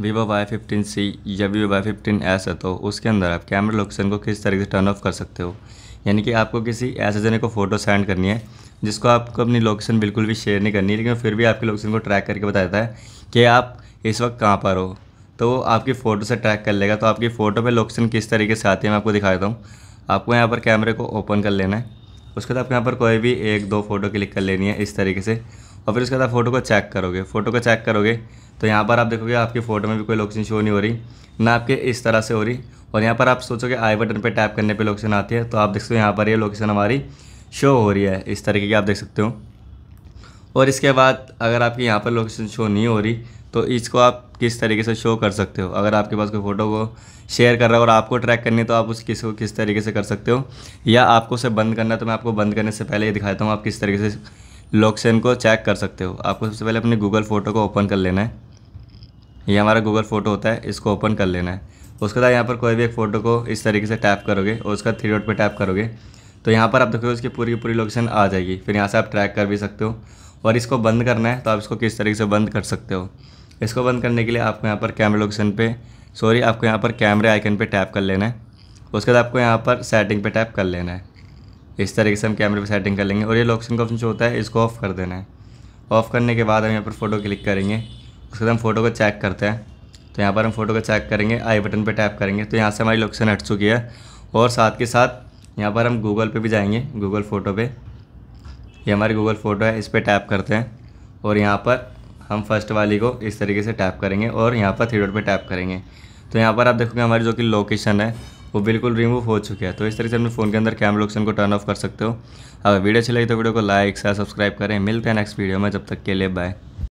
Vivo Y fifteen C या Vivo Y fifteen S है तो उसके अंदर आप कैमरा लोकेशन को किस तरीके से टर्न ऑफ कर सकते हो यानी कि आपको किसी ऐसे जने को फ़ोटो सेंड करनी है जिसको आपको अपनी लोकेशन बिल्कुल भी शेयर नहीं करनी लेकिन फिर भी आपकी लोकेशन को ट्रैक करके बता देता है कि आप इस वक्त कहाँ पर हो तो वो आपकी फ़ोटो से ट्रैक कर लेगा तो आपकी फ़ोटो पर लोकेशन किस तरीके से आती है मैं आपको दिखा देता हूँ आपको यहाँ पर कैमरे को ओपन कर लेना है उसके बाद आपको यहाँ पर कोई भी एक दो फ़ोटो क्लिक कर लेनी है इस तरीके से और फिर उसके बाद फ़ोटो को चेक करोगे फ़ोटो को चेक करोगे तो यहाँ पर आप देखोगे आपकी फ़ोटो में भी कोई लोकेशन शो नहीं हो रही ना आपके इस तरह से हो रही और यहाँ पर आप सोचोगे आई बटन पर टैप करने पर लोकेशन आती है तो आप देख सकते हो यहाँ पर ये यह लोकेशन हमारी शो हो रही है इस तरीके की आप देख सकते हो और इसके बाद अगर आपकी यहाँ पर लोकेशन शो नहीं हो रही तो इसको आप किस तरीके से शो कर सकते हो अगर आपके पास कोई फ़ोटो को शेयर कर रहा है और आपको ट्रैक करनी है तो आप उस किस को किस तरीके से कर सकते हो या आपको उसे बंद करना है तो मैं आपको बंद करने से पहले ये दिखाता हूँ आप किस तरीके से लोकेशन को चेक कर सकते हो आपको सबसे पहले अपने गूगल फ़ोटो को ओपन कर लेना है ये हमारा गूगल फ़ोटो होता है इसको ओपन कर लेना है उसके बाद यहाँ पर कोई भी एक फ़ोटो को इस तरीके से टैप करोगे और उसका थ्री डॉट पर टैप करोगे तो यहाँ पर आप देखोगे उसकी पूरी की पूरी लोकेशन आ जाएगी फिर यहाँ से आप ट्रैक कर भी सकते हो और इसको बंद करना है तो आप इसको किस तरीके से बंद कर सकते हो इसको बंद करने के लिए आपको यहाँ पर कैमरा लोकेशन पे सॉरी आपको यहाँ पर कैमरे आइकन पे टैप कर लेना है उसके बाद आपको यहाँ पर सेटिंग पे टैप कर लेना है इस तरीके से हम कैमरे पे सेटिंग कर लेंगे और ये लोकेशन का ऑप्शन जो होता है इसको ऑफ़ कर देना है ऑफ़ करने के बाद हम यहाँ पर फ़ोटो क्लिक करेंगे उसके बाद हम फ़ोटो को चेक करते हैं तो यहाँ पर हम फ़ोटो को चेक करेंगे आई बटन पर टैप करेंगे तो यहाँ से हमारी लोकेशन हट चुकी है और साथ के साथ यहाँ पर हम गूगल पे भी जाएंगे गूगल फ़ोटो पे ये हमारी गूगल फ़ोटो है इस पर टैप करते हैं और यहाँ पर हम फर्स्ट वाली को इस तरीके से टैप करेंगे और यहाँ पर थ्री डॉट पर टैप करेंगे तो यहाँ पर आप देखोगे हमारी जो कि लोकेशन है वो बिल्कुल रिमूव हो चुकी है तो इस तरीके से अपने फ़ोन के अंदर कैमरा लोकेशन को टर्न ऑफ कर सकते हो अगर वीडियो अच्छी लगी तो वीडियो को लाइक शेयर सब्सक्राइब करें मिलते हैं नेक्स्ट वीडियो में जब तक के लिए बाय